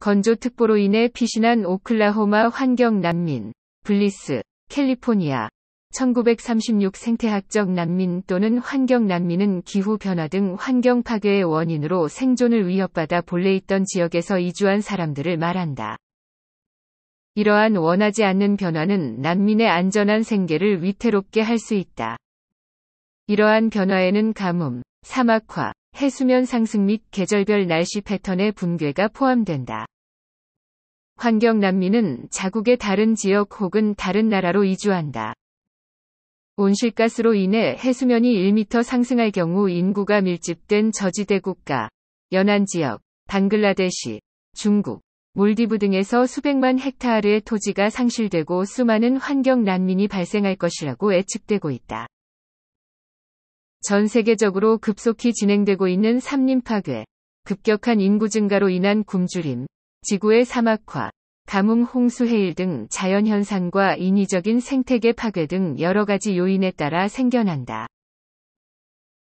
건조특보로 인해 피신한 오클라호마 환경 난민, 블리스, 캘리포니아, 1936 생태학적 난민 또는 환경 난민은 기후변화 등 환경 파괴의 원인으로 생존을 위협받아 본래 있던 지역에서 이주한 사람들을 말한다. 이러한 원하지 않는 변화는 난민의 안전한 생계를 위태롭게 할 수 있다. 이러한 변화에는 가뭄, 사막화, 해수면 상승 및 계절별 날씨 패턴의 붕괴가 포함된다. 환경 난민은 자국의 다른 지역 혹은 다른 나라로 이주한다. 온실가스로 인해 해수면이 1m 상승할 경우 인구가 밀집된 저지대 국가, 연안 지역, 방글라데시, 중국, 몰디브 등에서 수백만 헥타르의 토지가 상실되고 수많은 환경 난민이 발생할 것이라고 예측되고 있다. 전 세계적으로 급속히 진행되고 있는 삼림 파괴, 급격한 인구 증가로 인한 굶주림, 지구의 사막화, 가뭄 홍수 해일 등 자연현상과 인위적인 생태계 파괴 등 여러 가지 요인에 따라 생겨난다.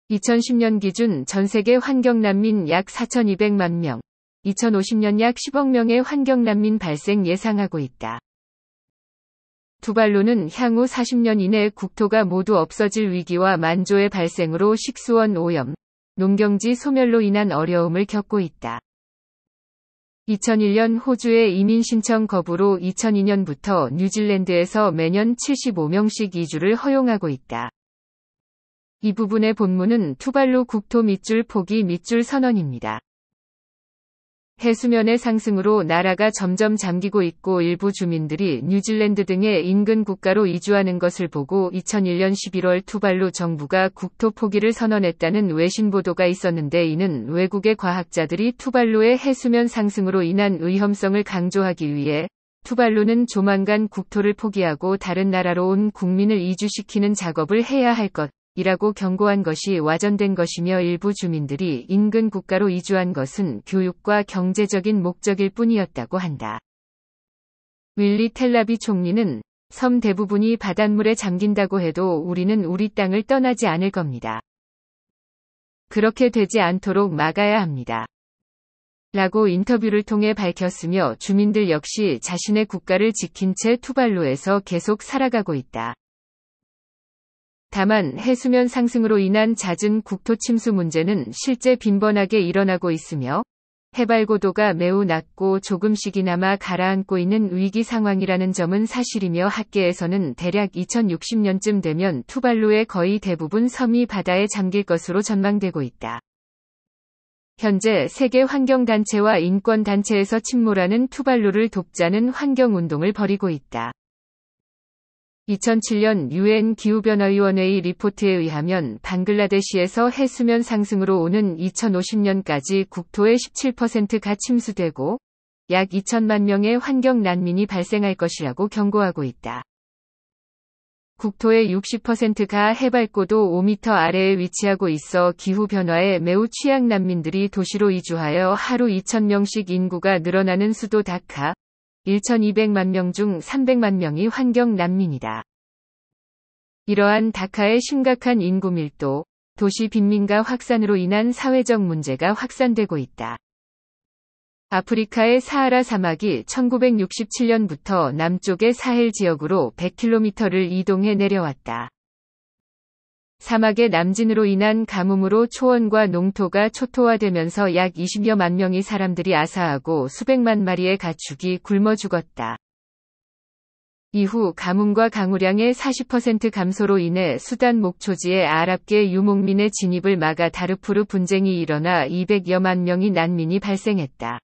2010년 기준 전 세계 환경난민 약 4,200만 명, 2050년 약 10억 명의 환경난민 발생 예상하고 있다. 투발로는 향후 40년 이내 국토가 모두 없어질 위기와 만조의 발생으로 식수원 오염, 농경지 소멸로 인한 어려움을 겪고 있다. 2001년 호주의 이민 신청 거부로 2002년부터 뉴질랜드에서 매년 75명씩 이주를 허용하고 있다. 이 부분의 본문은 투발로 국토 밑줄 포기 밑줄 선언입니다. 해수면의 상승으로 나라가 점점 잠기고 있고 일부 주민들이 뉴질랜드 등의 인근 국가로 이주하는 것을 보고 2001년 11월 투발루 정부가 국토 포기를 선언했다는 외신 보도가 있었는데 이는 외국의 과학자들이 투발루의 해수면 상승으로 인한 위험성을 강조하기 위해 투발루는 조만간 국토를 포기하고 다른 나라로 온 국민을 이주시키는 작업을 해야 할 것. 이라고 경고한 것이 와전된 것이며 일부 주민들이 인근 국가로 이주한 것은 교육과 경제적인 목적일 뿐이었다고 한다. 윌리 텔라비 총리는 섬 대부분이 바닷물에 잠긴다고 해도 우리는 우리 땅을 떠나지 않을 겁니다. 그렇게 되지 않도록 막아야 합니다. 라고 인터뷰를 통해 밝혔으며 주민들 역시 자신의 국가를 지킨 채 투발로에서 계속 살아가고 있다. 다만 해수면 상승으로 인한 잦은 국토 침수 문제는 실제 빈번하게 일어나고 있으며 해발 고도가 매우 낮고 조금씩이나마 가라앉고 있는 위기 상황이라는 점은 사실이며 학계에서는 대략 2060년쯤 되면 투발루의 거의 대부분 섬이 바다에 잠길 것으로 전망되고 있다. 현재 세계 환경단체와 인권단체에서 침몰하는 투발루를 돕자는 환경운동을 벌이고 있다. 2007년 UN 기후변화위원회의 리포트에 의하면 방글라데시에서 해수면 상승으로 오는 2050년까지 국토의 17%가 침수되고 약 2천만 명의 환경 난민이 발생할 것이라고 경고하고 있다. 국토의 60%가 해발고도 5m 아래에 위치하고 있어 기후변화에 매우 취약 난민들이 도시로 이주하여 하루 2천명씩 인구가 늘어나는 수도 다카, 1,200만 명 중 300만 명이 환경 난민이다. 이러한 다카의 심각한 인구 밀도, 도시 빈민가 확산으로 인한 사회적 문제가 확산되고 있다. 아프리카의 사하라 사막이 1967년부터 남쪽의 사헬 지역으로 100km를 이동해 내려왔다. 사막의 남진으로 인한 가뭄으로 초원과 농토가 초토화되면서 약 20여만 명의 사람들이 아사하고 수백만 마리의 가축이 굶어 죽었다. 이후 가뭄과 강우량의 40% 감소로 인해 수단 목초지의 아랍계 유목민의 진입을 막아 다르푸르 분쟁이 일어나 200여만 명이 난민이 발생했다.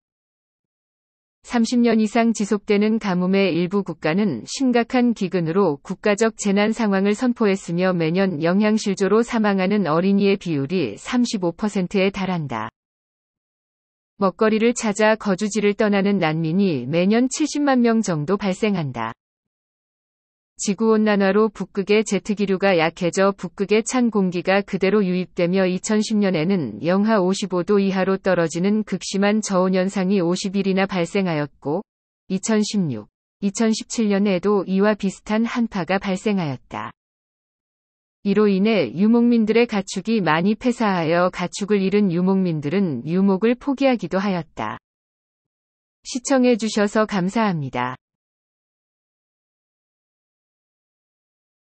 30년 이상 지속되는 가뭄의 일부 국가는 심각한 기근으로 국가적 재난 상황을 선포했으며 매년 영양실조로 사망하는 어린이의 비율이 35%에 달한다. 먹거리를 찾아 거주지를 떠나는 난민이 매년 70만 명 정도 발생한다. 지구온난화로 북극의 제트기류가 약해져 북극의 찬 공기가 그대로 유입되며 2010년에는 영하 55도 이하로 떨어지는 극심한 저온현상이 50일이나 발생하였고, 2016, 2017년에도 이와 비슷한 한파가 발생하였다. 이로 인해 유목민들의 가축이 많이 폐사하여 가축을 잃은 유목민들은 유목을 포기하기도 하였다. 시청해주셔서 감사합니다.